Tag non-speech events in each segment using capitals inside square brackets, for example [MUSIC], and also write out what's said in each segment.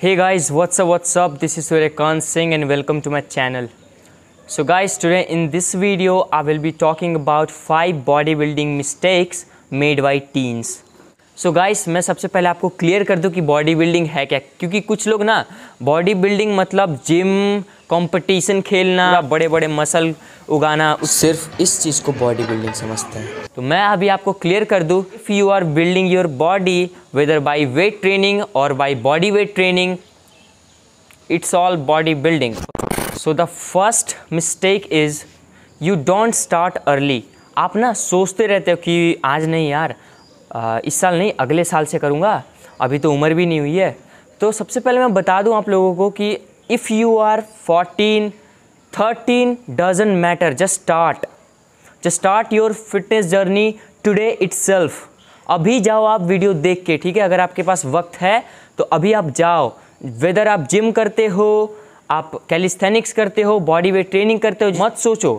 hey guys what's up what's up this is Suryakant Singh and welcome to my channel so guys today in this video I will be talking about five bodybuilding mistakes made by teens so so guys मैं सबसे पहले आपको clear कर दूं कि body building है क्या क्योंकि कुछ लोग ना बॉडी बिल्डिंग मतलब जिम कंपटीशन खेलना बड़े बड़े मसल उगाना सिर्फ इस चीज़ को बॉडी बिल्डिंग समझते हैं तो मैं अभी आपको क्लियर कर दूँ if you are building your body whether by weight training और by body weight training it's all body building so the first mistake is you don't start early आप ना सोचते रहते हो कि आज नहीं यार इस साल नहीं अगले साल से करूँगा अभी तो उम्र भी नहीं हुई है तो सबसे पहले मैं बता दूँ आप लोगों को कि if you are 14 13 doesn't matter just start just start your fitness journey today itself अभी जाओ आप वीडियो देख के ठीक है अगर आपके पास वक्त है तो अभी आप जाओ वेदर आप जिम करते हो आप कैलिस्थेनिक्स करते हो बॉडी वेट ट्रेनिंग करते हो मत सोचो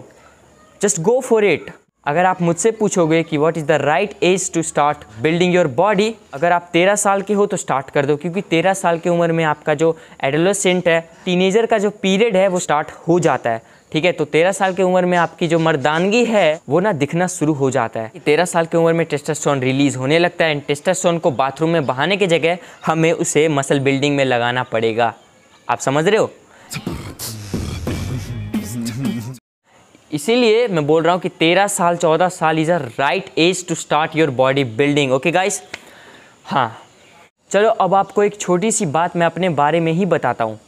जस्ट गो फॉर इट अगर आप मुझसे पूछोगे कि what is the right age to start building your body अगर आप तेरह साल के हो तो स्टार्ट कर दो क्योंकि तेरह साल की उम्र में आपका जो एडोलोसेंट है टीनेजर का जो पीरियड है वो स्टार्ट हो जाता है ठीक है तो तेरह साल की उम्र में आपकी जो मर्दानगी है वो ना दिखना शुरू हो जाता है तेरह साल की उम्र में टेस्टास्टोन रिलीज होने लगता है एंड टेस्टास्टोन को बाथरूम में बहाने की जगह हमें उसे मसल बिल्डिंग में लगाना पड़ेगा आप समझ रहे हो इसीलिए मैं बोल रहा हूँ कि तेरह साल चौदह साल is a right age to start your body building okay guys हाँ चलो अब आपको एक छोटी सी बात मैं अपने बारे में ही बताता हूँ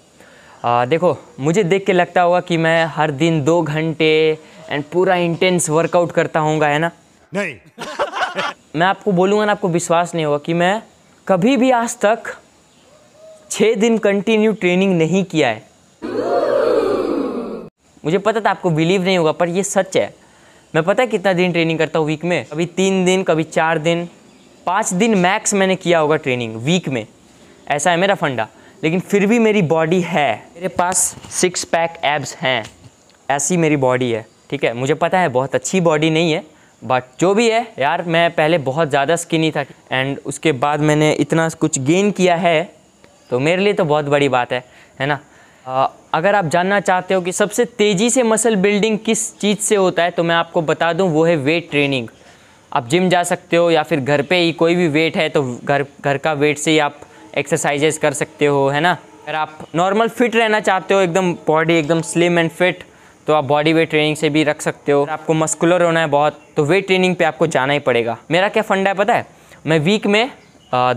देखो मुझे देख के लगता होगा कि मैं हर दिन दो घंटे एंड पूरा इंटेंस वर्कआउट करता हूँ है ना नहीं [LAUGHS] मैं आपको बोलूँगा ना आपको विश्वास नहीं होगा कि मैं कभी भी आज तक छः दिन कंटिन्यू ट्रेनिंग नहीं किया है मुझे पता था आपको बिलीव नहीं होगा पर ये सच है मैं पता है कितना दिन ट्रेनिंग करता हूँ वीक में कभी तीन दिन कभी चार दिन पाँच दिन मैक्स मैंने किया होगा ट्रेनिंग वीक में ऐसा है मेरा फंडा लेकिन फिर भी मेरी बॉडी है मेरे पास सिक्स पैक एब्स हैं ऐसी मेरी बॉडी है ठीक है मुझे पता है बहुत अच्छी बॉडी नहीं है बट जो भी है यार मैं पहले बहुत ज़्यादा स्किनी था एंड उसके बाद मैंने इतना कुछ गेन किया है तो मेरे लिए तो बहुत बड़ी बात है है ना अगर आप जानना चाहते हो कि सबसे तेज़ी से मसल बिल्डिंग किस चीज़ से होता है तो मैं आपको बता दूं वो है वेट ट्रेनिंग आप जिम जा सकते हो या फिर घर पे ही कोई भी वेट है तो घर घर का वेट से ही आप एक्सरसाइजेस कर सकते हो है ना अगर आप नॉर्मल फिट रहना चाहते हो एकदम बॉडी एकदम स्लिम एंड फिट तो आप बॉडी वेट ट्रेनिंग से भी रख सकते हो आपको मस्कुलर होना है बहुत तो वेट ट्रेनिंग पे आपको जाना ही पड़ेगा मेरा क्या फंडा है पता है मैं वीक में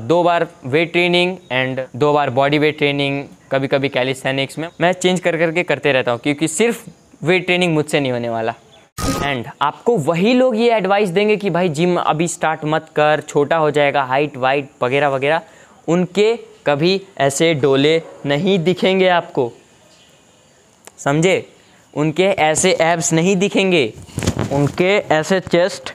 दो बार वेट ट्रेनिंग एंड दो बार बॉडी वेट ट्रेनिंग कभी कभी कैलिस्थेनिक्स में मैं चेंज कर करके करते रहता हूँ क्योंकि सिर्फ वेट ट्रेनिंग मुझसे नहीं होने वाला एंड आपको वही लोग ये एडवाइस देंगे कि भाई जिम अभी स्टार्ट मत कर छोटा हो जाएगा हाइट वाइट वगैरह वगैरह उनके कभी ऐसे डोले नहीं दिखेंगे आपको समझे उनके ऐसे एब्स नहीं दिखेंगे उनके ऐसे चेस्ट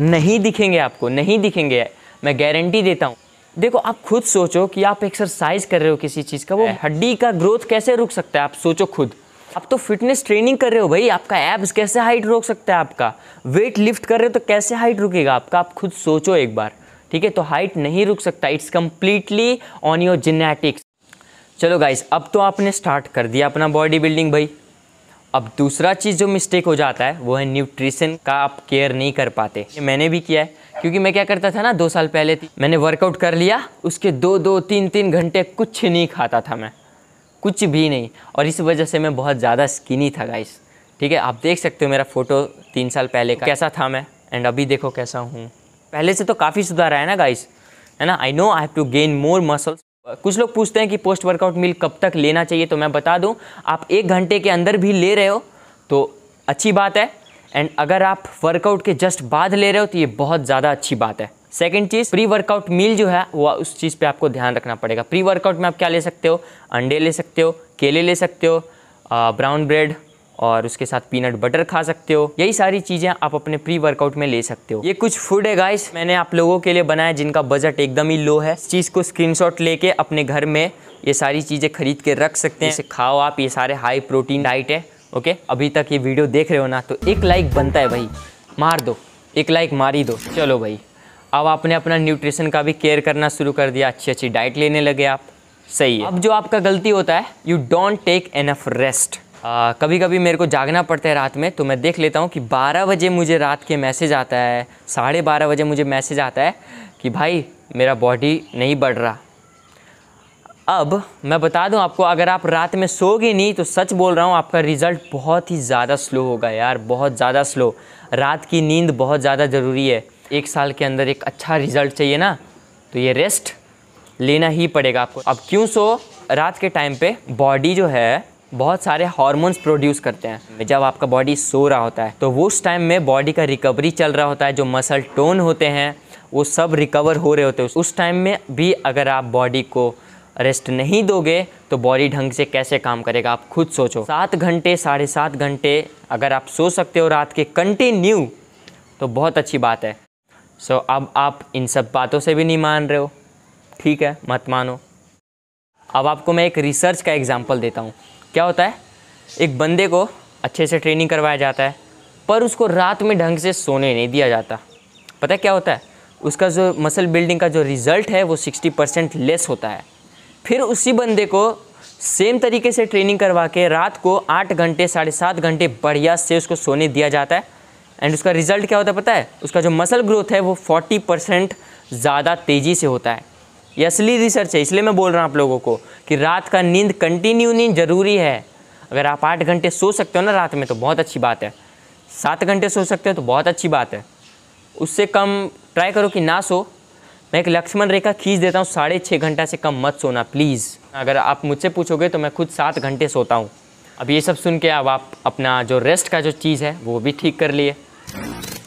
नहीं दिखेंगे आपको नहीं दिखेंगे मैं गारंटी देता हूँ देखो आप खुद सोचो कि आप एक्सरसाइज कर रहे हो किसी चीज़ का वो हड्डी का ग्रोथ कैसे रुक सकता है आप सोचो खुद आप तो फिटनेस ट्रेनिंग कर रहे हो भाई आपका एब्स कैसे हाइट रोक सकता है आपका वेट लिफ्ट कर रहे हो तो कैसे हाइट रुकेगा आपका आप खुद सोचो एक बार ठीक है तो हाइट नहीं रुक सकता it's completely on your genetics चलो गाइस अब तो आपने स्टार्ट कर दिया अपना बॉडी बिल्डिंग भाई अब दूसरा चीज़ जो मिस्टेक हो जाता है वो है न्यूट्रिशन का आप केयर नहीं कर पाते मैंने भी किया है क्योंकि मैं क्या करता था ना दो साल पहले मैंने वर्कआउट कर लिया उसके दो दो तीन तीन घंटे कुछ नहीं खाता था मैं कुछ भी नहीं और इस वजह से मैं बहुत ज़्यादा स्किनी था गाइस ठीक है आप देख सकते हो मेरा फ़ोटो तीन साल पहले का कैसा था मैं एंड अभी देखो कैसा हूँ पहले से तो काफ़ी सुधार आया ना गाइस है ना I know I have to gain more muscles कुछ लोग पूछते हैं कि पोस्ट वर्कआउट मील कब तक लेना चाहिए तो मैं बता दूं आप एक घंटे के अंदर भी ले रहे हो तो अच्छी बात है एंड अगर आप वर्कआउट के जस्ट बाद ले रहे हो तो ये बहुत ज़्यादा अच्छी बात है सेकेंड चीज़ प्री वर्कआउट मील जो है वो उस चीज़ पे आपको ध्यान रखना पड़ेगा प्री वर्कआउट में आप क्या ले सकते हो अंडे ले सकते हो केले ले सकते हो ब्राउन ब्रेड और उसके साथ पीनट बटर खा सकते हो यही सारी चीज़ें आप अपने प्री वर्कआउट में ले सकते हो ये कुछ फूड है गाइस मैंने आप लोगों के लिए बनाया जिनका बजट एकदम ही लो है इस चीज़ को स्क्रीनशॉट लेके अपने घर में ये सारी चीज़ें खरीद के रख सकते हैं इसे खाओ आप ये सारे हाई प्रोटीन डाइट है ओके अभी तक ये वीडियो देख रहे हो ना तो एक लाइक बनता है भाई मार दो एक लाइक मार ही दो चलो भाई अब आपने अपना न्यूट्रिशन का भी केयर करना शुरू कर दिया अच्छी अच्छी डाइट लेने लगे आप सही है अब जो आपका गलती होता है you don't take enough rest uh, कभी कभी मेरे को जागना पड़ता है रात में तो मैं देख लेता हूँ कि 12 बजे मुझे रात के मैसेज आता है साढ़े बारह बजे मुझे मैसेज आता है कि भाई मेरा बॉडी नहीं बढ़ रहा अब मैं बता दूं आपको अगर आप रात में सोगे नहीं तो सच बोल रहा हूँ आपका रिज़ल्ट बहुत ही ज़्यादा स्लो होगा यार बहुत ज़्यादा स्लो रात की नींद बहुत ज़्यादा ज़रूरी है एक साल के अंदर एक अच्छा रिज़ल्ट चाहिए ना तो ये रेस्ट लेना ही पड़ेगा आपको अब क्यों सो रात के टाइम पे बॉडी जो है बहुत सारे हार्मोन्स प्रोड्यूस करते हैं जब आपका बॉडी सो रहा होता है तो उस टाइम में बॉडी का रिकवरी चल रहा होता है जो मसल टोन होते हैं वो सब रिकवर हो रहे होते हैं उस टाइम में भी अगर आप बॉडी को रेस्ट नहीं दोगे तो बॉडी ढंग से कैसे काम करेगा आप खुद सोचो सात घंटे साढ़े सात घंटे अगर आप सो सकते हो रात के कंटिन्यू तो बहुत अच्छी बात है सो so, अब आप इन सब बातों से भी नहीं मान रहे हो ठीक है मत मानो अब आपको मैं एक रिसर्च का एग्जाम्पल देता हूँ क्या होता है एक बंदे को अच्छे से ट्रेनिंग करवाया जाता है पर उसको रात में ढंग से सोने नहीं दिया जाता पता है क्या होता है उसका जो मसल बिल्डिंग का जो रिज़ल्ट है वो 60 परसेंट लेस होता है फिर उसी बंदे को सेम तरीके से ट्रेनिंग करवा के रात को आठ घंटे साढ़े सात घंटे बढ़िया से उसको सोने दिया जाता है एंड उसका रिज़ल्ट क्या होता है पता है उसका जो मसल ग्रोथ है वो 40 परसेंट ज़्यादा तेज़ी से होता है ये असली रिसर्च है इसलिए मैं बोल रहा हूँ आप लोगों को कि रात का नींद कंटिन्यू नींद जरूरी है अगर आप आठ घंटे सो सकते हो ना रात में तो बहुत अच्छी बात है सात घंटे सो सकते हो तो बहुत अच्छी बात है उससे कम ट्राई करो कि ना सो मैं एक लक्ष्मण रेखा खींच देता हूँ साढ़े छः घंटा से कम मत सोना प्लीज़ अगर आप मुझसे पूछोगे तो मैं खुद सात घंटे सोता हूँ अब ये सब सुन के अब आप अपना जो रेस्ट का जो चीज़ है वो भी ठीक कर लिए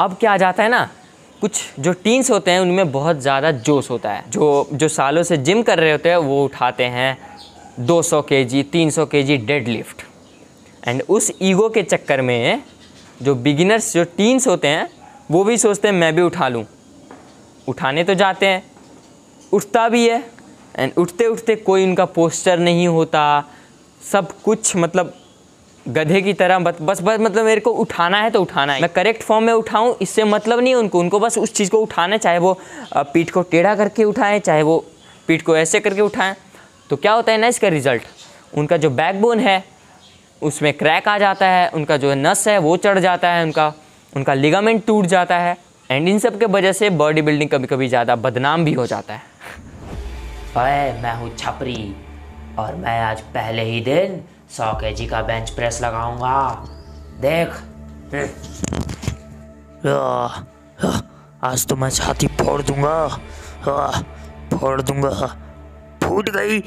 अब क्या आ जाता है ना कुछ जो टीन्स होते हैं उनमें बहुत ज़्यादा जोश होता है जो जो सालों से जिम कर रहे होते हैं वो उठाते हैं 200 सौ के जी तीन सौ K G deadlift and उस ईगो के चक्कर में जो बिगिनर्स जो टीन्स होते हैं वो भी सोचते हैं मैं भी उठा लूँ उठाने तो जाते हैं उठता भी है एंड उठते उठते कोई उनका पोस्चर नहीं होता सब कुछ मतलब गधे की तरह बस बस बस मतलब मेरे को उठाना है तो उठाना है मैं करेक्ट फॉर्म में उठाऊँ इससे मतलब नहीं उनको उनको बस उस चीज़ को उठाना है चाहे वो पीठ को टेढ़ा करके उठाएँ चाहे वो पीठ को ऐसे करके उठाएँ तो क्या होता है ना इसका रिज़ल्ट उनका जो बैकबोन है उसमें क्रैक आ जाता है उनका जो नस है वो चढ़ जाता है उनका उनका लिगामेंट टूट जाता है एंड इन सब के वजह से बॉडी बिल्डिंग कभी कभी ज़्यादा बदनाम भी हो जाता है अरे मैं हूँ छपरी और मैं आज पहले ही दिन सौ के जी का बेंच प्रेस लगाऊंगा देख आज तो मैं छाती फोड़ दूंगा फोड़ दूंगा फूट गई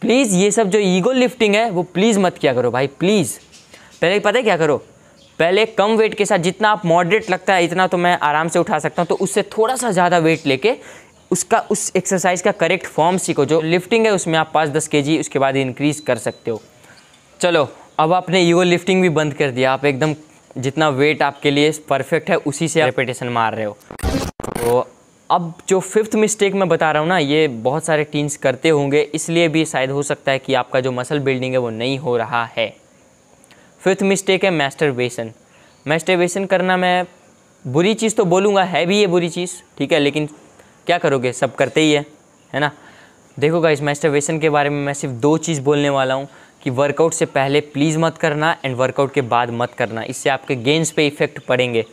प्लीज़ ये सब जो ईगो लिफ्टिंग है वो प्लीज़ मत किया करो भाई प्लीज़ पहले पता है क्या करो पहले कम वेट के साथ जितना आप मॉडरेट लगता है इतना तो मैं आराम से उठा सकता हूँ तो उससे थोड़ा सा ज़्यादा वेट लेके उसका उस एक्सरसाइज का करेक्ट फॉर्म सीखो जो लिफ्टिंग है उसमें आप पाँच दस के जी उसके बाद इंक्रीज कर सकते हो चलो अब आपने ईगो लिफ्टिंग भी बंद कर दिया आप एकदम जितना वेट आपके लिए परफेक्ट है उसी से रेपिटेशन मार रहे हो तो अब जो फिफ्थ मिस्टेक मैं बता रहा हूँ ना ये बहुत सारे टीन्स करते होंगे इसलिए भी शायद हो सकता है कि आपका जो मसल बिल्डिंग है वो नहीं हो रहा है फिफ्थ मिस्टेक है मैस्टरबेशन मैस्टरबेशन करना मैं बुरी चीज़ तो बोलूँगा है भी ये बुरी चीज़ ठीक है लेकिन क्या करोगे सब करते ही है है ना देखो गाइस मैस्टरवेशन के बारे में मैं सिर्फ दो चीज़ बोलने वाला हूँ कि वर्कआउट से पहले प्लीज़ मत करना एंड वर्कआउट के बाद मत करना इससे आपके गेंस पे इफ़ेक्ट पड़ेंगे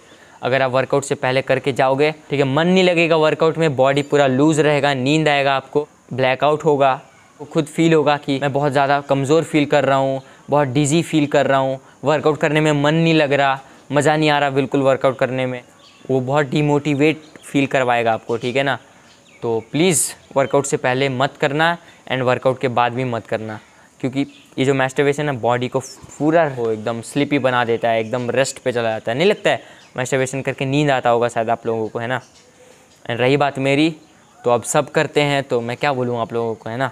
अगर आप वर्कआउट से पहले करके जाओगे ठीक है मन नहीं लगेगा वर्कआउट में बॉडी पूरा लूज़ रहेगा नींद आएगा आपको ब्लैकआउट होगा तो खुद फील होगा कि मैं बहुत ज़्यादा कमज़ोर फील कर रहा हूँ बहुत डिजी फील कर रहा हूँ वर्कआउट करने में मन नहीं लग रहा मज़ा नहीं आ रहा बिल्कुल वर्कआउट करने में वो बहुत डिमोटिवेट फील करवाएगा आपको ठीक है ना तो प्लीज़ वर्कआउट से पहले मत करना एंड वर्कआउट के बाद भी मत करना क्योंकि ये जो मैस्टिवेशन है बॉडी को पूरा हो एकदम स्लीपी बना देता है एकदम रेस्ट पे चला जाता है नहीं लगता है मैस्टिवेशन करके नींद आता होगा शायद आप लोगों को है ना एंड रही बात मेरी तो अब सब करते हैं तो मैं क्या बोलूँ आप लोगों को है ना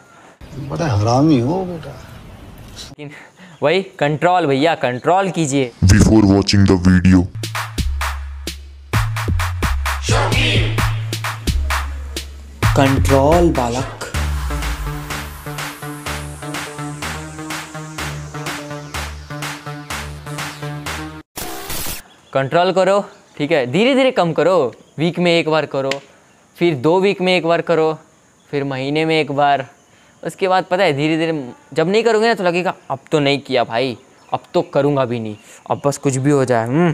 बड़ा हरामी हो बेटा वही कंट्रोल भैया कंट्रोल कीजिए before watching the video control बालक कंट्रोल करो ठीक है धीरे धीरे कम करो वीक में एक बार करो फिर दो वीक में एक बार करो फिर महीने में एक बार उसके बाद पता है धीरे धीरे जब नहीं करोगे ना तो लगेगा अब तो नहीं किया भाई अब तो करूँगा भी नहीं अब बस कुछ भी हो जाए हम्म,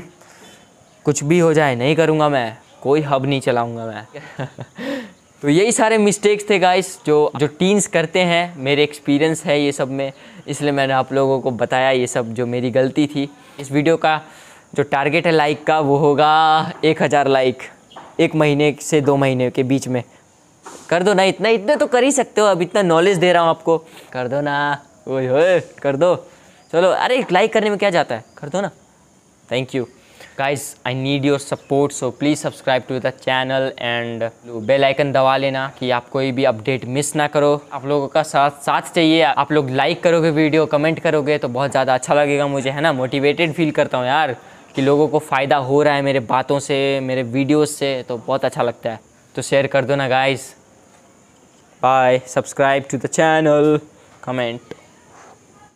कुछ भी हो जाए नहीं करूँगा मैं कोई हब नहीं चलाऊँगा मैं [LAUGHS] तो यही सारे मिस्टेक्स थे गाइस जो जो टीन्स करते हैं मेरे एक्सपीरियंस है ये सब में इसलिए मैंने आप लोगों को बताया ये सब जो मेरी गलती थी इस वीडियो का जो टारगेट है लाइक का वो होगा एक हज़ार लाइक एक महीने से दो महीने के बीच में कर दो ना इतना इतना तो कर ही सकते हो अब इतना नॉलेज दे रहा हूँ आपको कर दो ना ओ कर दो चलो अरे लाइक करने में क्या जाता है कर दो ना thank you guys I need your support so please subscribe to the channel and bell icon दबा लेना कि आप कोई भी अपडेट मिस ना करो आप लोगों का साथ साथ चाहिए आप लोग लाइक करोगे वीडियो कमेंट करोगे तो बहुत ज़्यादा अच्छा लगेगा मुझे है ना मोटिवेटेड फील करता हूँ यार कि लोगों को फ़ायदा हो रहा है मेरे बातों से मेरे वीडियोज़ से तो बहुत अच्छा लगता है तो शेयर कर दो ना guys bye subscribe to the channel comment